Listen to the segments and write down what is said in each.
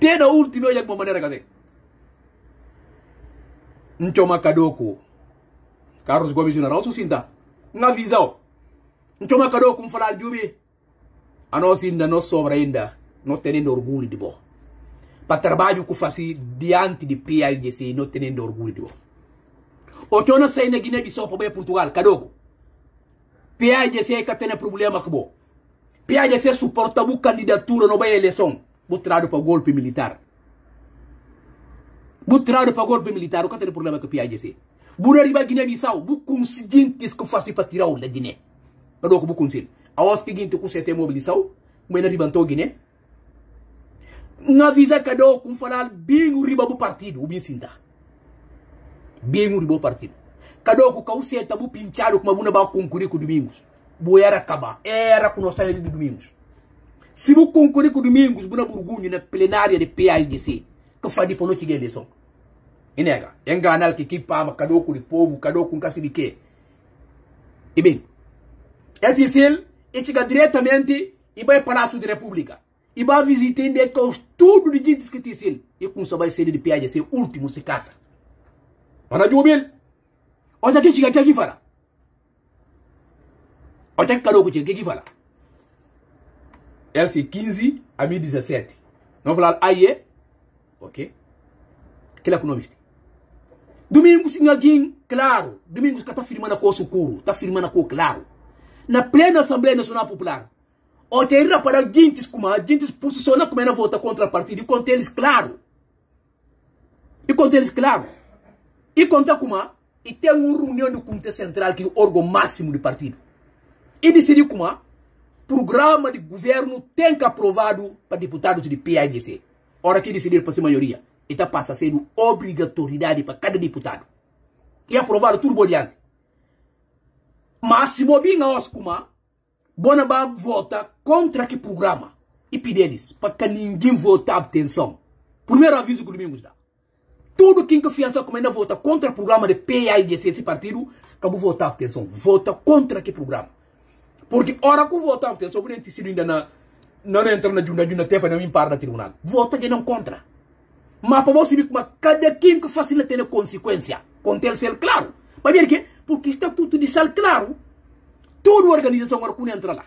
te e na ah ultime o jakma manera kate ncoma kadoko carlos gomes junior awo susinta nga visa o ncoma kadoko mfalal juuɓe ano sinda no sobra inda no tenendo orgulho di bo para trabalho que faci diante de PLGC no tenendo orgulho di bo o tono sai na Guiné Bissau para Portugal kadoko PLGC ka tene problema que bo PLGC suporta bu candidatura no ba eleição botado para golpe militar. Botado para golpe militar, qual é o problema que o PIAGC? Burari ba Guiné-Bissau, bu considente que isso faz para tirar o da Guiné. Para o que bu considente. A hora que gente com certeza mobilização, mas é não ribantou Guiné. Não avisa que dou com falar bem o riba do partido, o bem sinta. Bem o riba do partido. Cadou com causa tabu tá pinchado com uma bunda ba concorrer com Domingos. Bu era acabar, era com nós de Domingos. Se vou concorrer com o Domingos, vou na na plenária de PAGC, que faz de para não te eleição. E nega, enganar que que pama, cada um com o povo, cada um com o de quê. E bem, é dizer, É chega diretamente e vai para o Palácio da República. E vai visitar ainda que os tudo de gente que dizem, e com só vai ser de PAGC, último se caça. Para de ouvir. Olha que chega aqui fala. Olha que cada um que chega aqui fala. LC15 a 1017. Vamos falar AIE. Ok? Aquele economista. Domingos, alguém, claro. Domingos está firmando com o socorro. Está na com claro. Na plena Assembleia Nacional Popular. O era para Gintes como a Gintes posiciona como era votar contra o partido. E conta eles, claro. E conta eles, claro. E conta como e tem uma reunião do Comitê Central, que é o órgão máximo do partido. E decidiu como programa de governo tem que aprovado para deputados de PIDC. Hora que decidir para ser maioria. Então passa a ser obrigatoriedade para cada deputado. E aprovado tudo diante. Mas se mobinha oscuma, Bonaba vota contra que programa. E pede eles, para que ninguém vote abstenção. Primeiro aviso que o Domingos dá. Tudo quem que como comenda vota contra o programa de PIDC, esse partido, acabou votar abstenção. Vota contra que programa. Porque ora com votante, eu sou bonito se ainda na não entra na junta junda tempo não impar na tribunal. Vota que não contra. Mas para você ver como cada quem que facilita tem consequência. Contém ser claro. Para ver que porque está tudo de ser claro, toda organização agora quando entra lá.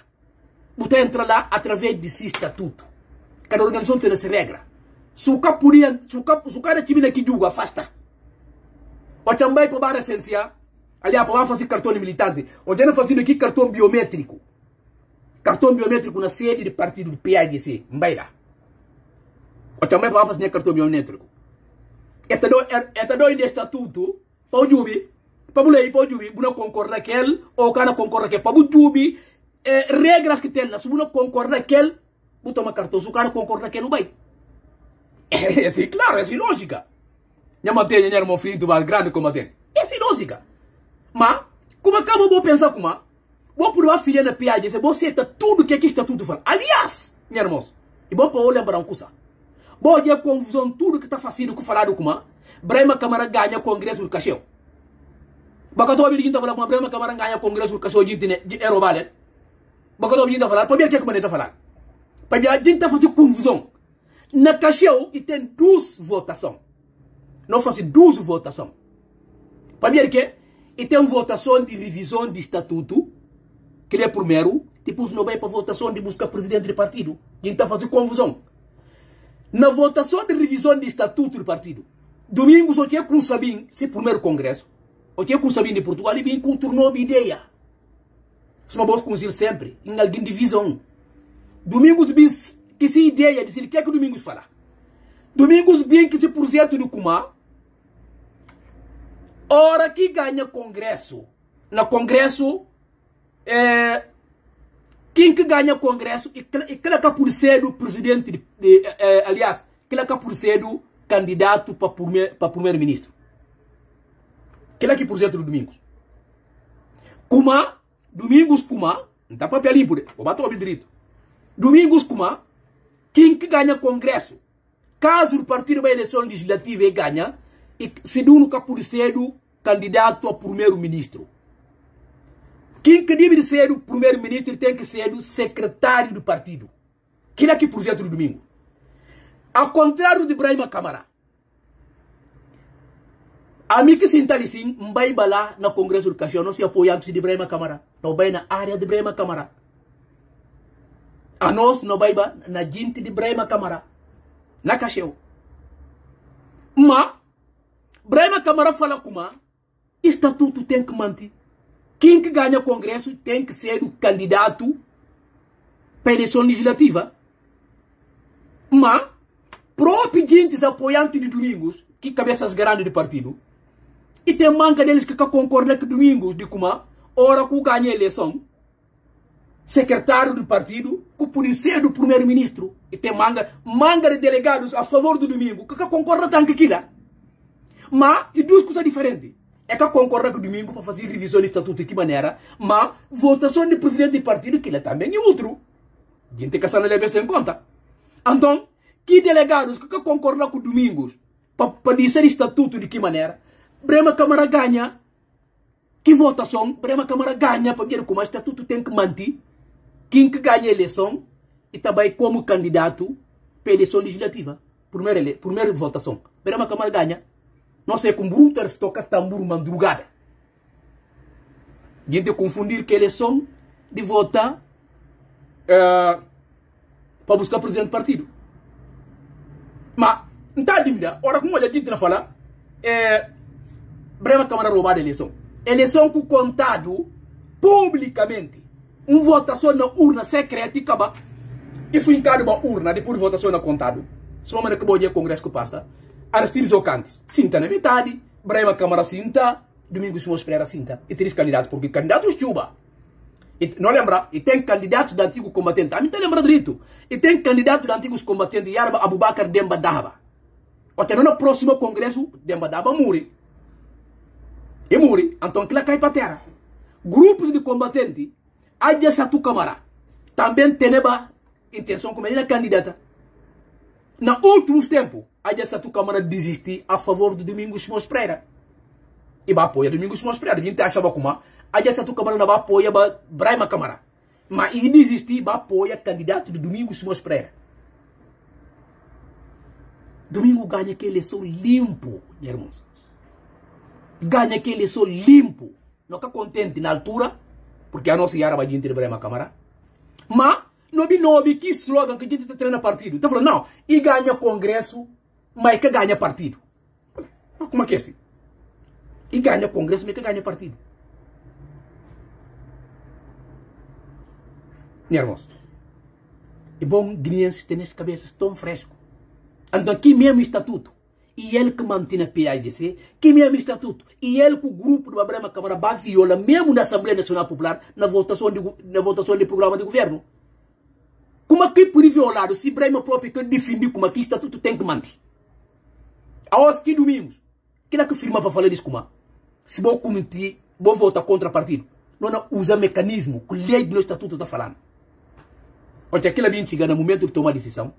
Você entra lá através de seu estatuto. Cada organização tem essa regra. Se o cara time aqui julga, afasta. Ou também para a essência, Ali a palavra faz cartão militante. Onde não faz aqui cartão biométrico. Cartão biométrico na sede do partido do PADC. Mbaira. O também para fazer faz cartão biométrico. Eta do, eta do ainda estatuto. Pau jubi. Pau lei, pau jubi. não concorda aquele. Ou cana concorda aquele. o jubi. regras que tem. Se não concorda aquele. Bota uma cartão. Se o cara concorda aquele, não vai. É assim, claro, é assim lógica. Não mantenha, não é um filho do grande como tem. É assim lógica. Mas, como é que eu vou pensar como? Vou provar filha na piada, se você está tudo que aqui está tudo falando. Aliás, minha irmãos, e bom para lembrar um coisa. Bom dia, confusão, tudo que está fazendo com falado como? Brema Câmara ganha congresso do cachê. Bacatou abrir então falar com a Brema Câmara ganha congresso do cachê de, de, de Erobale. Bacatou abrir então falar, para mim que é que ele está falando. Para mim a gente está fazendo confusão. Na cachê e tem 12 votações. Não fazer 12 votações. Para mim que e tem votação de revisão de estatuto, que ele é primeiro, depois não vai para votação de buscar presidente do partido. E gente está fazendo confusão. Na votação de revisão de estatuto do partido, domingos eu tinha é com o Sabin, esse primeiro congresso, que tinha é com o Sabin de Portugal e bem contornou a ideia. Se é uma bolsa conduzir sempre, em alguém divisão. Domingos bem que se ideia disse se ele quer que Domingos fala. Domingos bem que se projeto cento do Kumar, Hora que ganha Congresso, no Congresso, é, quem que ganha Congresso e, e claca por ser o presidente, de, de, é, é aliás, por ser o candidato para primeir, primeiro-ministro. Claca por ser o Domingos. Kuma, Domingos Kuma, não está papel limpo, né? vou bater o papel direito. Domingos Kuma, quem que ganha Congresso, caso o partido da eleição legislativa ganha, e se do nunca por cedo candidato a primeiro-ministro. Quem que deve ser o primeiro-ministro tem que ser o secretário do partido. Que é que projeto do domingo. Ao contrário de Ibrahima Camara. A mim que sinta assim, vai lá no Congresso do Cachorro, não se apoiantes de Ibrahima Camara. Não vai na área de Ibrahima Camara. A nós não vai na gente de Ibrahima Camara. Na Cachorro. Mas, Ibrahima Camara fala com uma Estatuto é tem que manter. Quem que ganha Congresso tem que ser o candidato para eleição legislativa. Mas, próprio gente apoiantes de Domingos, que cabeças grandes de partido, e tem manga deles que concordam que Domingos de Cumã, ora que ganha a eleição, secretário do partido, que o ser é do primeiro-ministro. E tem manga, manga de delegados a favor do domingo, que, que concorda tanto que aquilo. Mas, e duas coisas diferentes é que concorda com o domingo para fazer revisão do estatuto de que maneira, mas votação do presidente do partido, que ele é também é outro. A gente que não leva isso em conta. Então, que delegados que concordam com o Domingos para dizer estatuto de que maneira, Brema Câmara ganha, que votação Brema Câmara ganha para ver como o estatuto tem que manter, quem que ganha a eleição e também como candidato para a eleição legislativa. Primeira, primeira votação. Brema Câmara ganha, não sei como brutas toca tambor madrugada. Gente confundir que eleição de votar eh, para buscar presidente do partido. Mas, não está dívida. Ora, como olha, dito na fala, é, eh, a Câmara roubada a eleição. Eleição com contado publicamente. Uma votação na urna secreta e acaba. E foi encarado uma urna depois de votação na contado. Se uma maneira que o Congresso que passa. Aristides Ocantes, sinta na metade, Brahma Câmara sinta, Domingos Simões espera sinta. E três candidatos, porque candidatos Chuba. É e, não lembra? E tem candidato de antigo combatente. A mim tá lembra direito. E tem candidato do antigo combatente Yarba Abubakar Demba Dahaba. Até no próximo congresso, Demba Dahaba muri. E muri. Então, que lá cai para terra. Grupos de combatentes, a dessa tu câmara, também teneba intenção como ele é candidata. Na últimos tempos, a dessa tua câmara desistir a favor do Domingos Mons Pereira. E vai apoiar Domingos Mons Pereira. A gente achava como a tua câmara não vai apoiar Braima Câmara. Mas e desistir vai apoiar candidato de Domingos Mons Pereira. Domingo ganha que eleição limpo, irmãos. Ganha que eleição limpo. Não está contente na altura, porque a nossa Yara vai de Braima Câmara. Mas, não nobi, que slogan que a gente está treinando partido. Está falando, não, e ganha congresso mas que ganha partido. Ah, como é que é assim? E ganha Congresso, mas que ganha partido. Minha irmã, e bom guineense tem essa cabeça tão fresco. Então, aqui mesmo estatuto, e ele que mantém a PADC, que mesmo estatuto, e ele que o grupo do câmara Camarabá viola, mesmo na Assembleia Nacional Popular, na votação de, na votação de programa de governo. Como é que por violar, o Sibrema próprio que definiu como é que estatuto tem que manter? aos que domingos. Quem é que firma para falar isso como? Se vou cometer, vou votar contra o partido. Não, não usa mecanismo que a lei do estatuto está falando. Porque aquilo é bem chega no momento de tomar decisão.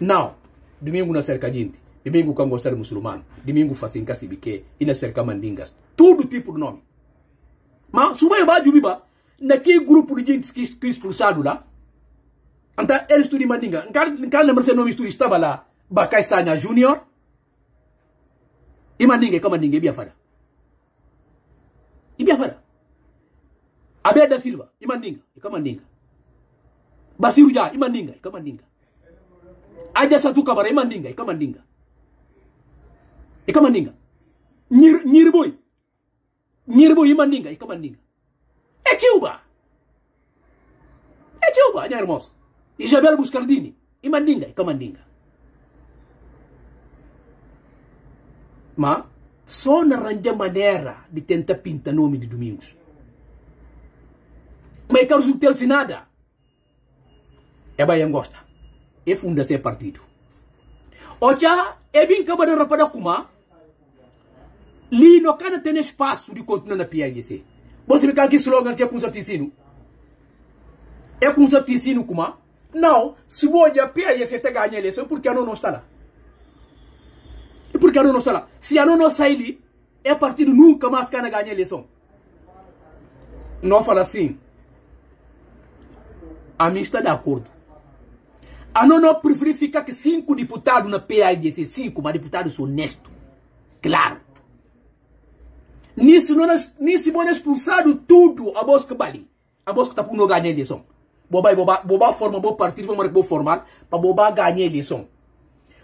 Não, domingo na cerca de gente. Domingo com gostar muçulmano. Domingo fazem cacibique e na cerca mandingas. Todo tipo de nome. Mas, se vai jubiba, naquele grupo de gente que, está expulsado lá, então, eles estudam mandinga. Não quero lembrar se o nome estuda estava lá. Bacai Sanya Júnior. imandinge kama ndinge ibiafana Abia da silva imandinga e ima basiruja imandinga ikamandinga e aja satu kabara imandinga ikamandinga e ikamandinga nyir nyirboy Eki imandinga Eki uba, ekiuba nyarmos isabel buscardini imandinga ikamandinga mas só não arranjar maneira de tentar pintar nome de Domingos. Mas que resultado se nada. É bem gosta. É funda ser partido. Ocha, é bem cabana rapada kuma. Lino no cana tem espaço de continuar na PNC. Você me quer que slogan que é com satisino? É com satisino kuma? Não, se o olhar PIAGC até a eleição, porque não, não está lá porque Arono está lá. Se a Arono sair, é partido nunca mais cana ganha eleição. Não fala assim. A mim está de acordo. A Nono preferir ficar que cinco deputados na PADC, cinco, mas deputados honestos. Claro. Nisso, nós, é, nisso vão é expulsado tudo a Bosque Bali. A Bosque está por não ganhar eleição. Boba, boba, boba forma, bom partido, vamos formal para boba ganhar eleição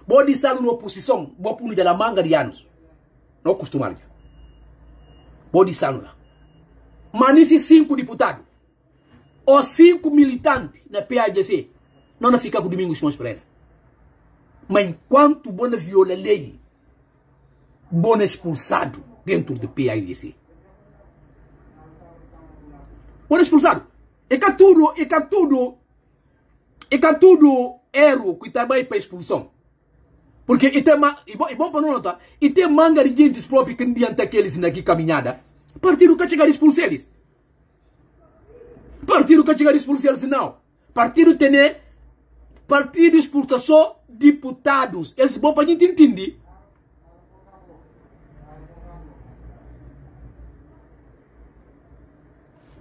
bodi salu no posição bo de la manga dianos no costumar bodi salu lá manisi cinco deputados ou cinco militantes na PAGC não na fica com domingo Mons Pereira mas enquanto bona viola lei bona expulsado dentro de PAGC bona expulsado E que tudo e que tudo é que tudo erro que também para expulsão porque e tem, bom, e bom para não notar, e tem manga de gente própria que diante daqueles na caminhada, partido que chegar expulsar eles. Partido que chegar expulsar eles não. Partido tem partido expulsa só deputados. Esse bom para gente entender.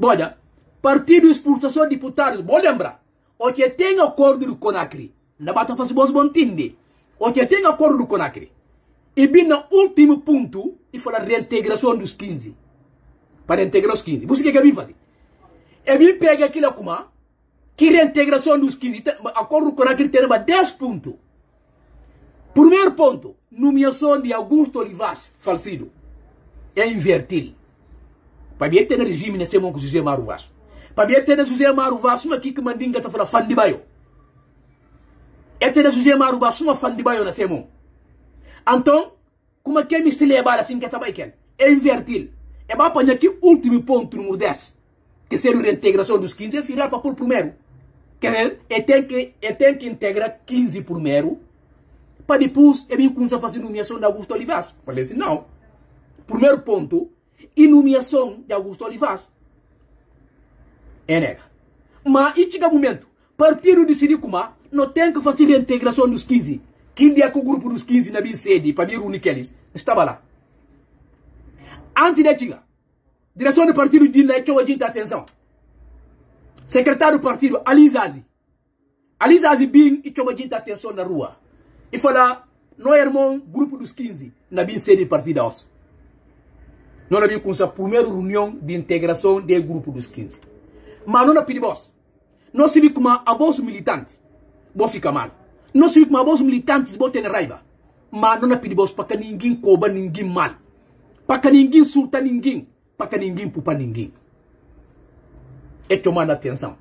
Olha, partido expulsa só deputados. Bom lembrar, o que tem acordo do Conacri, na bata para se bom entender. O que tem acordo do Conakry. E bem no último ponto, e foi a reintegração dos 15. Para reintegrar os 15. Você quer que eu vim fazer? É bem pega aquilo como que reintegração dos 15. Acordo do Conakry tem 10 pontos. Primeiro ponto, nomeação de Augusto Olivas Falcido. É invertido. Para bem ter regime nesse momento José Maruvas. Vaz. Para bem ter José Maruvas, Vaz, uma aqui que mandinga está falando, fã de baio ete da suje maru ba suma fandi bayona semo anton kuma ke mistile ba la sinketa bayken invertil e ba panya ki ultimi ponto número des que ser reintegração dos 15 virar para o primeiro quer e tem que e tem que integrar 15 primeiro para depois é bem começar a fazer nomeação de Augusto Olivas falei assim não primeiro ponto e nomeação de Augusto Olivas é nega mas e chega momento partido decidir como não tem que fazer a integração dos 15. Quem é que o grupo dos 15 na minha para mim, o Niquelis, estava lá. Antes da Tiga, direção do partido de Leitão Adinta Ascensão, secretário do partido, Alizazi. Alizazi Bin e Chomadinta tá, Atenção na rua. E fala, não é irmão, grupo dos 15, na minha sede partida. Nós abrimos com a primeira reunião de integração do grupo dos 15. Mas não é Piribos. Nós subimos como a bolsa militante bo fica mal não se mas bons militantes bo na raiva mas não é pedir para que ninguém coba ninguém mal para que ninguém surta ninguém para que ninguém pupa ninguém é tomar atenção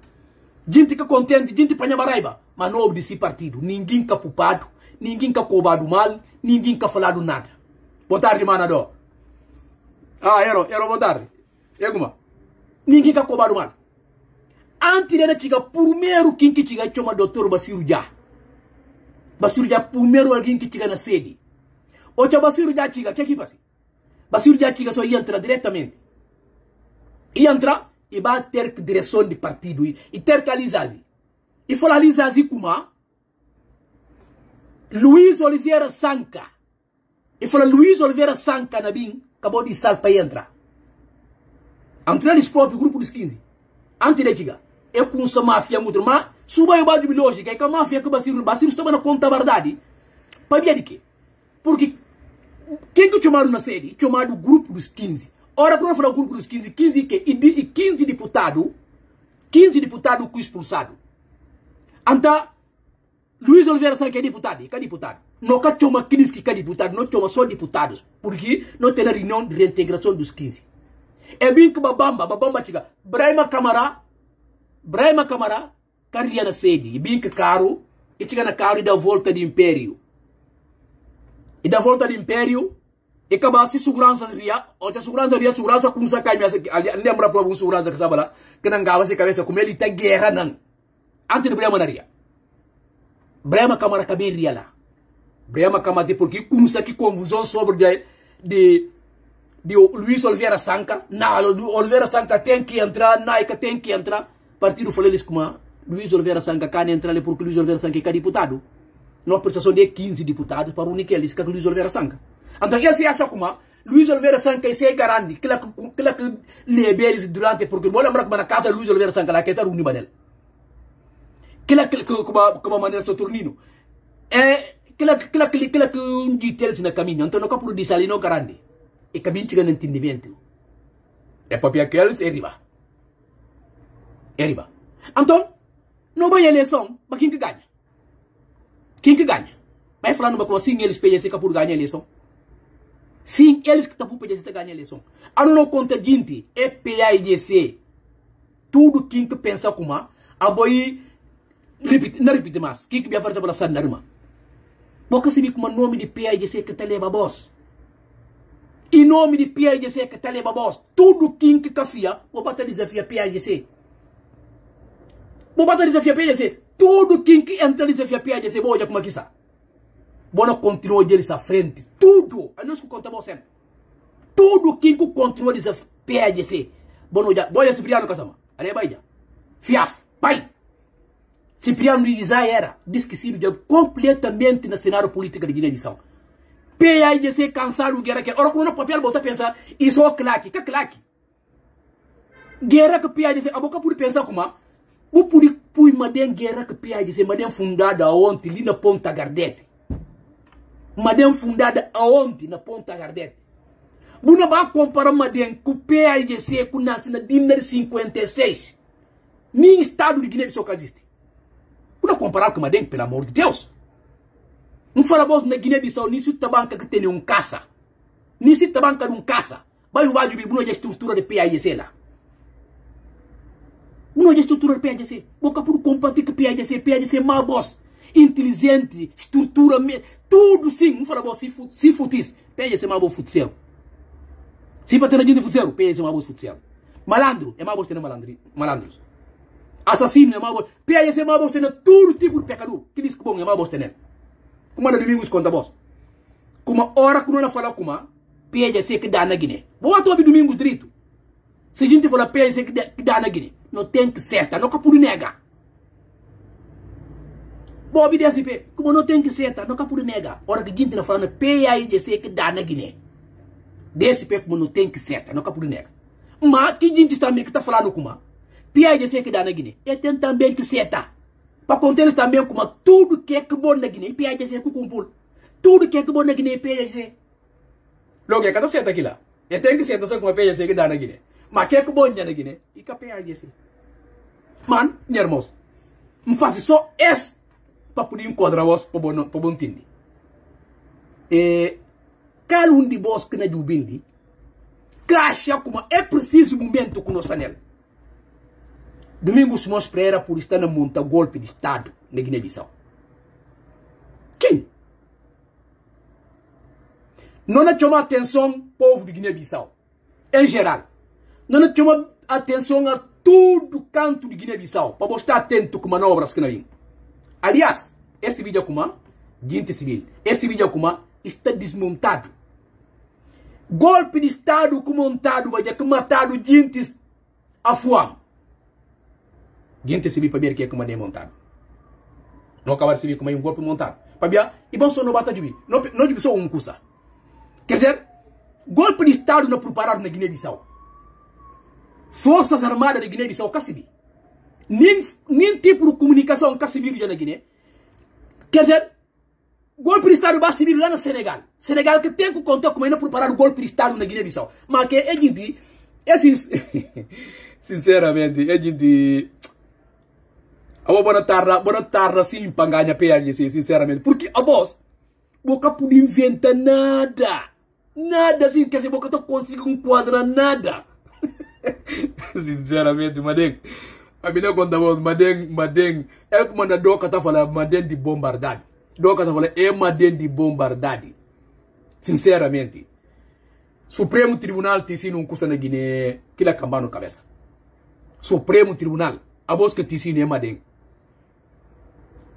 gente que contente gente para raiva mas não obedece partido ninguém que pupado ninguém que mal ninguém que falado nada boa tarde manador ah era era boa tarde é como ninguém que mal antes de chegar primeiro quem que chiga chama doutor Basiru já. Basiru já primeiro alguém que chiga na sede. o Ocha Basiru já chiga, que que passa? Basiru já chiga só ia entrar diretamente. Ia entrar e vai ter direção de partido e ter que alisar. E for alisar como? Luiz Oliveira Sanca. E for Luiz Oliveira Sanca na bin, acabou de sair para entrar. Entrar nesse próprio grupo dos 15. antes de chegar eu com essa máfia muito má. Suba eu de lógica, é que a máfia que o Baciro estava na conta verdade. Para ver de quê? Porque quem que chamaram na sede? Chamaram o grupo dos 15. Ora, quando eu falo grupo dos 15, 15 que e 15 deputados, 15 deputados que expulsado. Anta Luiz Oliveira Santos que é deputado, que é deputado. Não que chama 15 que é deputado, não chama só deputados, porque não tem a reunião de reintegração dos 15. É bem que babamba, babamba chega. Brahma Camara Brahma Kamara, Cariana bem que Caro, e na Caro e da volta do Império. E da volta do Império, e acaba se segurança ria, ou segurança ria, segurança com sa caimia, lembra para um segurança que sabe lá, que não gava se cabeça, como ele tem guerra não. Antes de Brahma na ria. Brahma Kamara cabe ria lá. Brahma Kamara, porque com sa que confusão sobre de, de de Luiz Oliveira Sanca, Na Oliveira Sanca tem que entrar, Naika tem que entrar, partido falou-lhes que Luiz Oliveira Sancacane entrar porque Luiz Oliveira Sanca é, é deputado. Nós precisamos de 15 deputados para unir eles é com Luiz Oliveira Sanca. Então, quem se acha como Luiz Oliveira Sanca e se garante que ela que liberes durante, porque vou lembrar que na casa Luiz Oliveira Sanca, ela quer é estar unida dela. Que ela que como maneira seu turnino. É, que ela que ela que ela que um details na caminho, então não capuro de salir não garante. E caminho chega no entendimento. É papel que eles é Eriba. Anton não vai eleição, mas quem que ganha? Quem que ganha? Vai falando uma coisa, sim, eles PGC que por ganhar eleição. Sim, eles que tapu PGC ganhar eleição. A não conta gente, é PGC. Tudo quem que pensa como, a boi, não repita mais, quem que vai fazer pela sandarma. Boca se me com o nome de PGC que te leva a boss. Em nome de PGC que te leva a boss. Tudo quem que cafia, vou bater desafio a PGC bobatalisafia PDC, tudo quem que entra lisafia PDC, boja como aqui está. Bono continuou deles à frente, tudo, a nós que contamos sempre. Tudo quem que continua continuou lisafia PDC, bono já, boja Cipriano Casama, ali vai já. Fiaf, pai. Cipriano já era desquecido já completamente no cenário político de Guiné-Bissau. PIDC cansado guerra que, ora quando no papel botar pensar, isso é claque, que claque. Guerra que PIDC, a boca por pensar como, Bupuri pui maden guerra que piai disse, maden fundada aonde? Ali na Ponta Gardete. Maden fundada aonde? Na Ponta Gardete. Buna ba comparar maden com piai disse, que nasce na Diner 56. Nem estado de Guiné-Bissau existe. Buna comparar com maden, pelo amor de Deus. Um farabos na Guiné-Bissau, nisso tabanca que tem um caça. Nisso tabanca de um caça. Vai o vale não é estrutura de PAIC lá. Una estrutura PADC. Boca por compartilhar PADC. PADC é mal boss. Inteligente. Estrutura. Tudo sim. Não fala boss. Se, fut, se futis. PADC é mal boss futsal. Se para ter a gente futsal. PADC é mal boss futsal. Malandro. É mal boss ter malandro, malandros. Assassino. É mal boss. PADC mal boss ter todo tipo de pecador. Que diz que bom. É mal boss ter. Como é domingo conta boss. Como a hora que não fala como. PADC que dá na Guiné. Boa tobe domingo direito. Se a gente for lá, pensa que dá na Guiné. Não tem que seta, não capuru nega. Bob DSP, como não tem que seta, não capuru nega. Ora, que a gente não falando, PAIDC que dá na Guiné. DSP, como não tem que seta, não capuru nega. Mas que gente também que está falando como? PAIDC que dá na Guiné. E tem também que seta. Para conter também como tudo que é que bom na Guiné, PAIDC que cumpul. Tudo que é que bom na Guiné, PAIDC. Logo, é que está seta aqui lá. E tem que seta só com a PAIDC que dá na Guiné ma ke ko bon jana gine i ka pe argesi man nyer mos mfasi so es papudi nkodra was pobon pobon tindi e kalundi bos na jubindi crasha como é preciso momento com nossa nela Domingos Mons Pereira por estar na monta golpe de Estado na Guiné-Bissau. Quem? Não é chamar atenção povo de Guiné-Bissau, em geral. Nana tem atenção a todo canto de Guiné-Bissau. Para estar atento com manobras que não vem. Aliás, esse vídeo Kuma, gente civil, esse vídeo Kuma está desmontado. Golpe de Estado que montado, vai ter que matar gente a fome. Gente civil para ver que é como é montado. Não acabar civil como é um golpe montado. Para ver, e bom só não bata de mim. Não, não de só um custa. Quer dizer, golpe de Estado não preparado na Guiné-Bissau. Forças Armadas de Guiné-Bissau, Cassibi. Nem, tipo de comunicação Cassibi já na Guiné. Quer dizer, golpe de Estado vai civil lá no Senegal. Senegal que tem que contar como para preparar o golpe de Estado na Guiné-Bissau. Mas que é gente, é sinceramente, é gente... Abo boa tarda, boa tarde sim panganha PRGC, sinceramente. Porque a voz, boca por inventa nada. Nada sim, quer dizer, boca não consegue enquadrar nada. Sinceramente, Madeng. A menina conta estava Madeng, Madeng. Era que manda doca tá falar Madeng de bombardade. Doca tá falar é Madeng de bombardade. Sinceramente. Supremo Tribunal Ticino um custa na Guiné. Que lá no cabeça. Supremo Tribunal. A que Ticino é Madeng.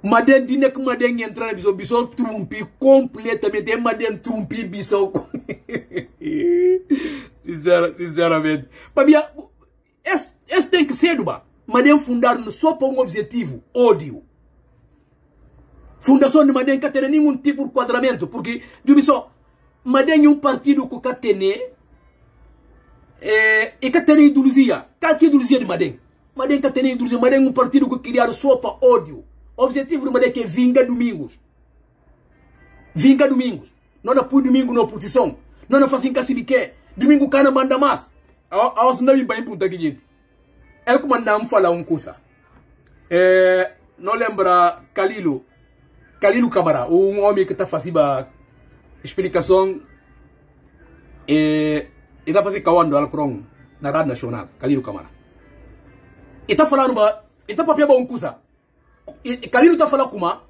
madeng dine que entra na visão, Bissau trumpi completamente, é madeng trumpi Bissau. sinceramente. Babia, é, esse, tem que ser, ba. Manem fundaram só para um objetivo, ódio. Fundação de Manem não tem nenhum tipo de enquadramento, porque, digo só, Manem é um partido que tem eh, e que tem ideologia. Qual que é a ideologia de Manem? Manem que tem ideologia, é um partido que criar só para ódio. O objetivo do Manem é vingar domingos. vingar domingos. Não é por domingo na oposição. Não é fazer em casa se Domingo kana manda mas. Awas sinda bimba impunta kijiti. El kumanda mfala unkusa. Eh, no lembra kalilu Kalilo Cabara, um homem que está fazendo explicação e está fazendo kawando alcron na rad Nacional, kalilu kamara ita fala ba, ita papia ba unkusa. kalilu está falando kuma,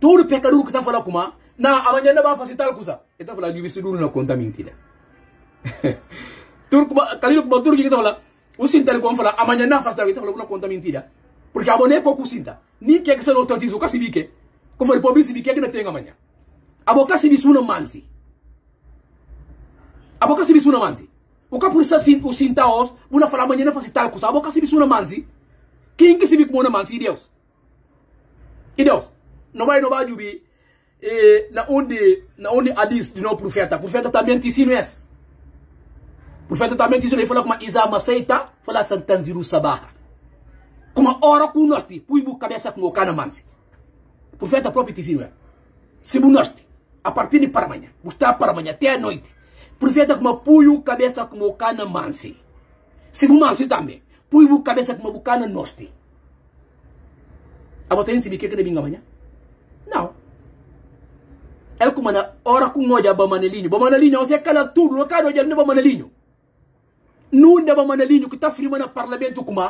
todo pecador que fala kuma, na abanyanda ba tal kusa. Está falando de isso duro na conta mentira. turk kalilo kuma turki kita wala usinta le konfala amanya na fasta kita wala kuna mentira porque aboné poco kusinta ni ke ke selo totizo kasibike ko fori pobisi bike que na tenga amanya abo su no manzi abo su no manzi ukapurisa sin usinta os una fala amanya na fasta kusa abo su no manzi se kisibi como no manzi dios dios no não no não vai jubi e eh, na onde na onde adis do no profeta profeta también tisino es profeta também disse ele fala como Isa Maceita, fala Santanziru Sabaha. Como ora com o norte, puibu cabeça com o canamanse. Profeta próprio diz, é? se o norte, a partir de para amanhã, gostar para manhã até a noite, profeta como puiu cabeça com o manse Se o manse também, puibu cabeça com o cana norte. A que é que de binga amanhã? Não. Ela como na com o olho a bamanelinho Bamanalinho, você é cala tudo, não é cala o dia não é nunda mamanalinho que está firmando no parlamento como?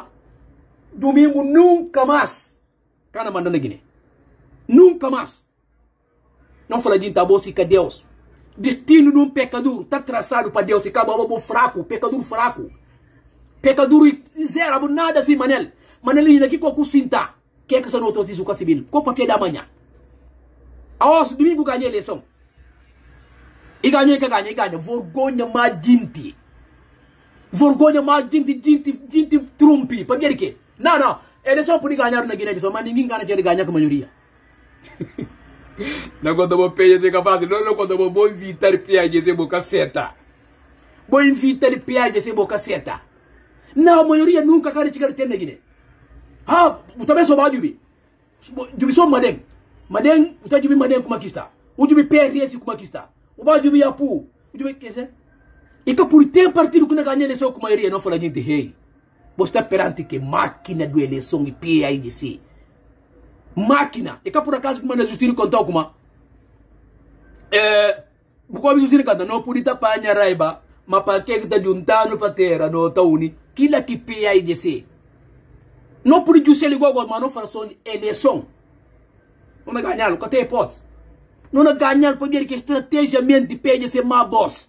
domingo nunca mais cana mandando Guiné nunca mais não fala de tabos e é Deus destino de um pecador está traçado para Deus e acaba fraco pecador fraco pecador zero nada assim manel manelinho aqui é com o cinta que é que são outros disso civil com papel da manhã aos ah, domingo ganhei eleição e ganhei que ganhei ganhei vergonha madinti vergonha mais gente, gente, gente Trump. Para dizer que? Não, não. Eleição pode ganhar na Guiné-Bissau, mas ninguém ganha de ganhar com maioria. não quando eu vou pegar esse capaz, não, não quando eu vou invitar piada esse boca seta. Vou invitar piada esse boca seta. Não, a maioria nunca quer de ter na Guiné. Ah, também sou mal Jubi. Jubi sou Madem. Madem, o tá Jubi Madem como aqui está. O Jubi PRS como aqui está. O Bajubi Apu. O oh, Jubi, quer dizer? E que por ter partido que não ganha eleição com maioria, não fala de rei. Você está perante que máquina do eleição e PAI de si. Máquina. E que por acaso que manda justiça contar alguma. É... porque Bukobi justiça canta, não por estar para a raiva, mas para que está juntando para terra, não está unido. Quila que PAI de si. Não por justiça igual, mas não fala só eleição. Não ganhar, não tem hipótese. Não ganhar, pode dizer que estrategiamente pede ser má boss.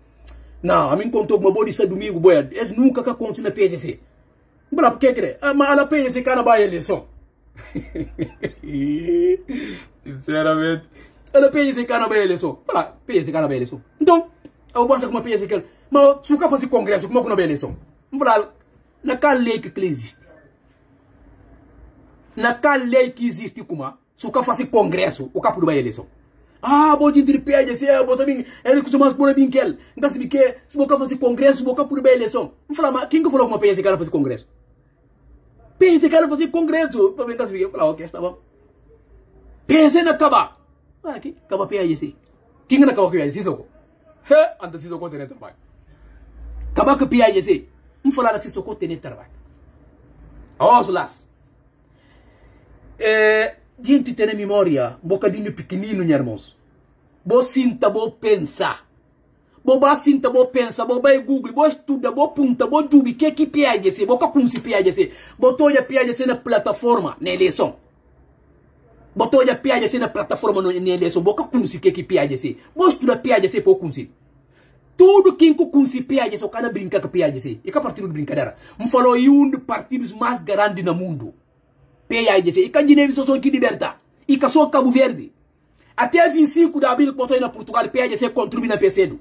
Não, a mim contou que uma bolsa domingo, boia. Eles nunca que acontece na PDC. Brabo, que crê? Mas a PDC cara vai eleição. Sinceramente. Ela PDC cara vai eleição. Fala, PDC cara vai eleição. Então, eu posso como PDC cara. Mas se o cara fosse congresso, como é que não vai eleição? na qual lei que existe. na qual lei que existe, como? Se o cara fosse congresso, o cara não vai eleição ah bodi dripeje é é tá se bota bin ele costuma pôr bin kel nunca se bique se boca fazer congresso boca por bem eleição não fala mas quem que falou que uma pense cara fazer congresso pense cara fazer congresso para mim nunca tá se bique fala ok está bom pense é na caba aqui ah, caba peje se quem na caba peje se soco he antes se soco tem trabalho caba que peje se não falar se soco tem trabalho aos las eh gente tem memória, um bocadinho pequenino, minha irmãos. Bo sinta, bo pensa. Bo ba sinta, bo pensa, bo vai Google, bo estuda, bo punta, bo dubi, que que piaje se, bo como se piaje se. Bo toja piaje se na plataforma, na né, eleição. Bo toja piaje se na plataforma na né, eleição, bo como se que que piaje se. Bo estuda piaje se, bo como Tudo quem que kunsi piaje se, o cara brinca com piaje se. E que partido de brincadeira? Me falou, e um dos partidos mais grandes no mundo. PIDC ika Guiné-Bissau que liberta ika só Cabo Verde até 25 de abril quando na Portugal PIDC contribui na PCdo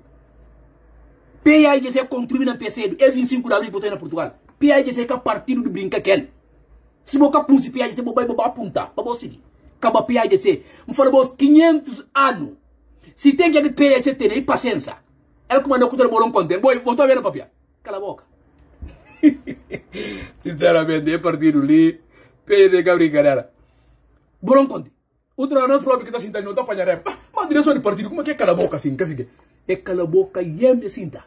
PIDC contribui na PCdo é 25 de abril quando na Portugal PIDC que partido do brinca aquele se boca punse PIDC bobai bobai apunta bobo seguir acaba PIDC me fala boss 500 anos se tem que PIDC ter paciência ela comandou contra o bolão contra boi botou a ver no papel cala a boca Sinceramente, é partido ali PSC Gabriel Carara. ¿Bolón Conte. Otra vez que tá sentado no está apanharé. Mas a direção de partido, como é que es calaboca sin boca assim? es dizer, é e sinta.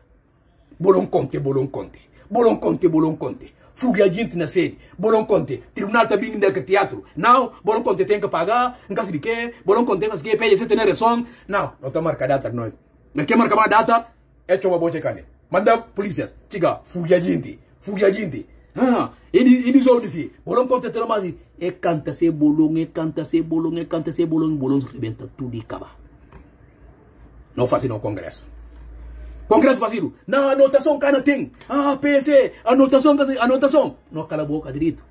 Bolón Conte, Bolón Conte. Bolón Conte, Bolón Conte. Fugia gente na sede. Bolón Conte. Tribunal tá vindo daquele teatro. No. Bolón Conte tiene que pagar. En quer que. Boron Conte que pegar. tiene razón. razão. no não tá marcada data nós. Mas qué marca más data é a boche cane. Manda policías. Chica, fugia gente. Fugia gente. Ah, eles, eles vão dizer, bolão contra terão, mas é canta se bolão, é canta se bolão, é canta se bolão, bolão rebenta tudo e acaba. Não fazem no congresso. Congresso fazido, Na anotação cara tem. Ah, PC, anotação, anotação. Não cala a boca direito.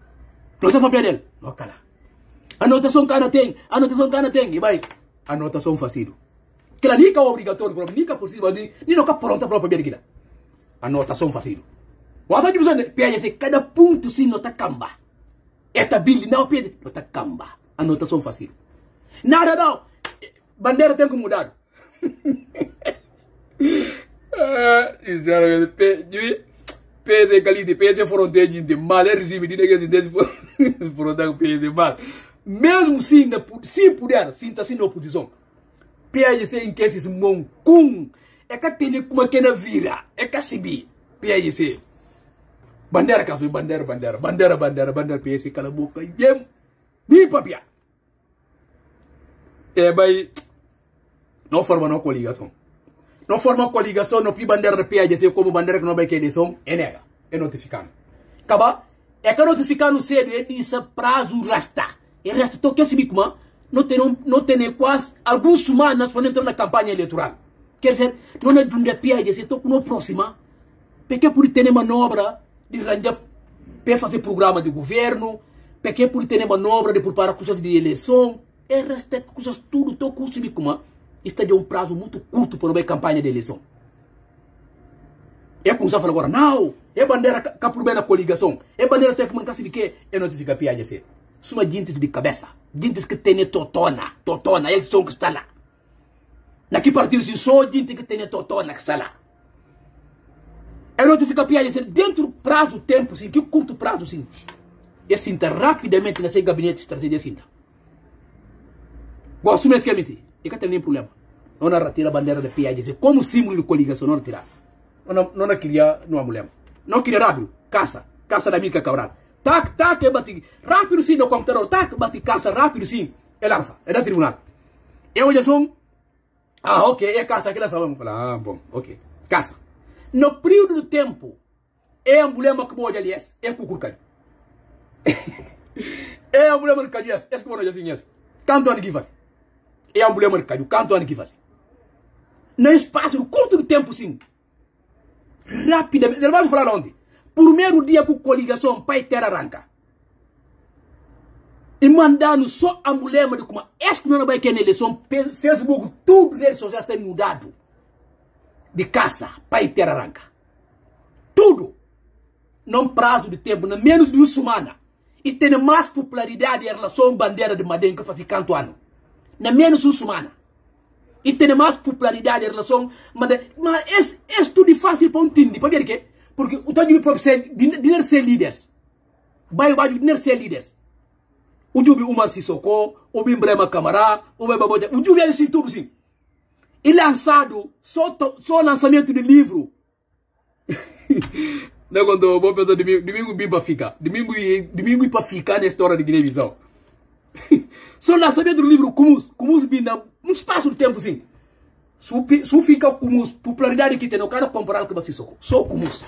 Trouxe o papel dele. Não cala. Anotação cara tem, anotação cara tem. E vai, anotação fácil. Que lá nica é obrigatório, nica possível, nica pronta para o papel aqui. Anotação fácil. Wata jumsa piaja se cada ponto se nota camba. Eta bili não piaja nota camba. A notação fácil. Nada não. Bandeira tem que mudar. Ah, isso Sinceramente, pe, pese qualidade, pese fronteira de mal, é regime de negócio desse fronteira pese mal. Mesmo se na se puder, se tá sendo oposição. Piaja se em cases moncum. É que tem como que na vira, é que se bi. Piaja se bandeira bandera bandeira bandeira bandeira bandeira bandeira bandera pesi kala boka yem de papia é eh, bem não forma não coligação não forma coligação não pi bandeira de pia jesse como bandeira que no bay que é nega é notificando kaba é que notificando cedo é disse prazo rasta e eh, rasta to que se bicuma não tem não tem quase alguns semanas para entrar na campanha eleitoral quer dizer não é de um de pia jesse to no próximo porque por ter uma obra de arranjar para fazer programa de governo, para que é por ter manobra de preparar coisas de eleição. É resta coisas tudo tão curto me como está de um prazo muito curto para uma campanha de eleição. É como já fala agora, não, é bandeira que bem na coligação, é bandeira que comunicação de que é notificar piada ser. Suma dintes de cabeça, dintes que tem totona, totona, eles são que está lá. Naquele partido, só dintes que tem totona que está lá. Aí não te fica piada assim, dentro do prazo, tempo, assim, que curto prazo, assim. E é assim, tá rapidamente nesse gabinete trazer assim. Tá. Vou assumir esse esquema, assim. E que tem nenhum problema. Não na é retira a bandeira da piada, assim, como símbolo de coligação, não é tirar. Não, não, queria, não há mulher. Não queria rápido, caça, caça da mica cabral. Tac, tac, é bati. Rápido sim no computador, tac, bati caça, rápido sim. É lança, é da tribunal. Eu olho só, ah, ok, é caça, aquela sabemos. Ah, bom, ok, caça no período do tempo, é mulher que pode aliás, é cucur cai. É mulher que cai, é que pode é canto ano que faz. É mulher que cai, canto ano que faz. No espaço, no curto do tempo, sim. Rapidamente, ele vai falar onde? Primeiro dia com coligação, pai terra arranca. E mandando só a mulher, mas como é que não vai ter eleição, Facebook, tudo redes sociais está mudado de caça para Ipiraranga. Tudo num prazo de tempo, na menos de uma semana, e tem mais popularidade em relação à bandeira de Madenga faz canto ano. Na menos de uma semana. E tem mais popularidade em relação à bandeira. Mas esse, esse tudo é fácil para um tindi. Para ver que? Porque o Tadjib próprio ser dinheiro ser líderes. Vai, vai, de ser líderes. O Jubi Umar Sissoko, o Bimbrema Camará, o Beba Boja. O Jubi é assim tudo assim e lançado é só, só lançamento de livro. Não, né, quando o bom pessoal domingo, domingo bem para ficar. Domingo, domingo para ficar na história de Guiné-Bissau. só lançamento do livro Cumus, Cumus bem na um espaço de tempo sim. só fica Cumus, popularidade que tem, o cara comparar com o Só Cumus.